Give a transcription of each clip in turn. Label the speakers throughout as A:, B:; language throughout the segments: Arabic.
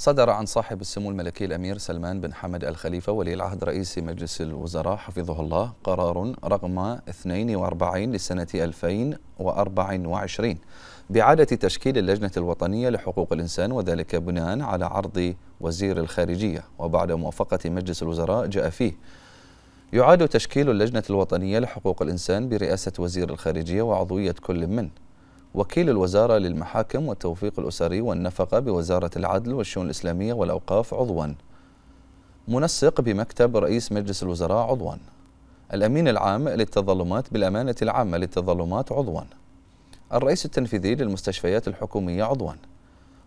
A: صدر عن صاحب السمو الملكي الأمير سلمان بن حمد الخليفة ولي العهد رئيس مجلس الوزراء حفظه الله قرار رقم 42 لسنة 2024 بإعادة تشكيل اللجنة الوطنية لحقوق الإنسان وذلك بناء على عرض وزير الخارجية وبعد موافقة مجلس الوزراء جاء فيه يعاد تشكيل اللجنة الوطنية لحقوق الإنسان برئاسة وزير الخارجية وعضوية كل من وكيل الوزارة للمحاكم والتوفيق الأسري والنفقة بوزارة العدل والشؤون الإسلامية والأوقاف عضوا منسق بمكتب رئيس مجلس الوزراء عضوا الأمين العام للتظلمات بالأمانة العامة للتظلمات عضوا الرئيس التنفيذي للمستشفيات الحكومية عضوا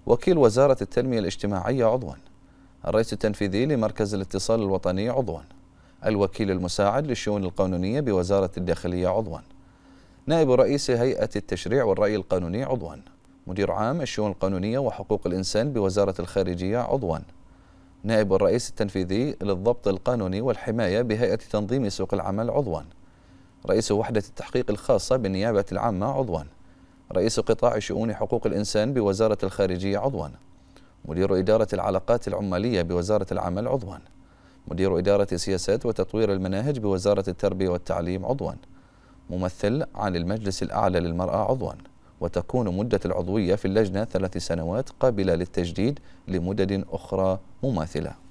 A: وكيل وزارة التنمية الاجتماعية عضوا الرئيس التنفيذي لمركز الاتصال الوطني عضوا الوكيل المساعد للشؤون القانونية بوزارة الداخلية عضوا نائب رئيس هيئة التشريع والرأي القانوني عضوا مدير عام الشؤون القانونية وحقوق الإنسان بوزارة الخارجية عضوا نائب الرئيس التنفيذي للضبط القانوني والحماية بهيئة تنظيم سوق العمل عضوا رئيس وحدة التحقيق الخاصة بالنيابة العامة عضوا رئيس قطاع شؤون حقوق الإنسان بوزارة الخارجية عضوا مدير إدارة العلاقات العمالية بوزارة العمل عضوا مدير إدارة سياسات وتطوير المناهج بوزارة التربية والتعليم عضوا ممثل عن المجلس الأعلى للمرأة عضواً وتكون مدة العضوية في اللجنة ثلاث سنوات قابلة للتجديد لمدد أخرى مماثلة